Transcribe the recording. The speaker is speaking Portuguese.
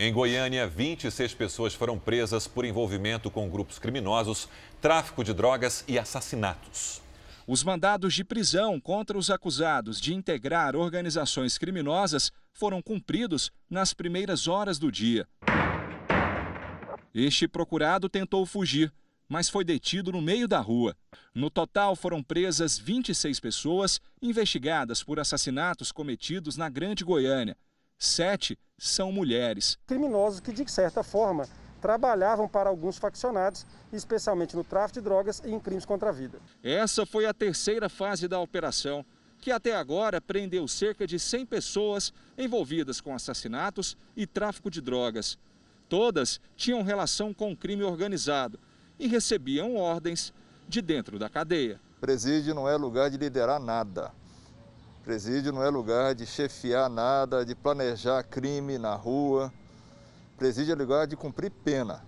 Em Goiânia, 26 pessoas foram presas por envolvimento com grupos criminosos, tráfico de drogas e assassinatos. Os mandados de prisão contra os acusados de integrar organizações criminosas foram cumpridos nas primeiras horas do dia. Este procurado tentou fugir, mas foi detido no meio da rua. No total, foram presas 26 pessoas investigadas por assassinatos cometidos na Grande Goiânia sete são mulheres. Criminosos que, de certa forma, trabalhavam para alguns faccionados, especialmente no tráfico de drogas e em crimes contra a vida. Essa foi a terceira fase da operação, que até agora prendeu cerca de 100 pessoas envolvidas com assassinatos e tráfico de drogas. Todas tinham relação com o crime organizado e recebiam ordens de dentro da cadeia. Presídio não é lugar de liderar nada. Presídio não é lugar de chefiar nada, de planejar crime na rua. Presídio é lugar de cumprir pena.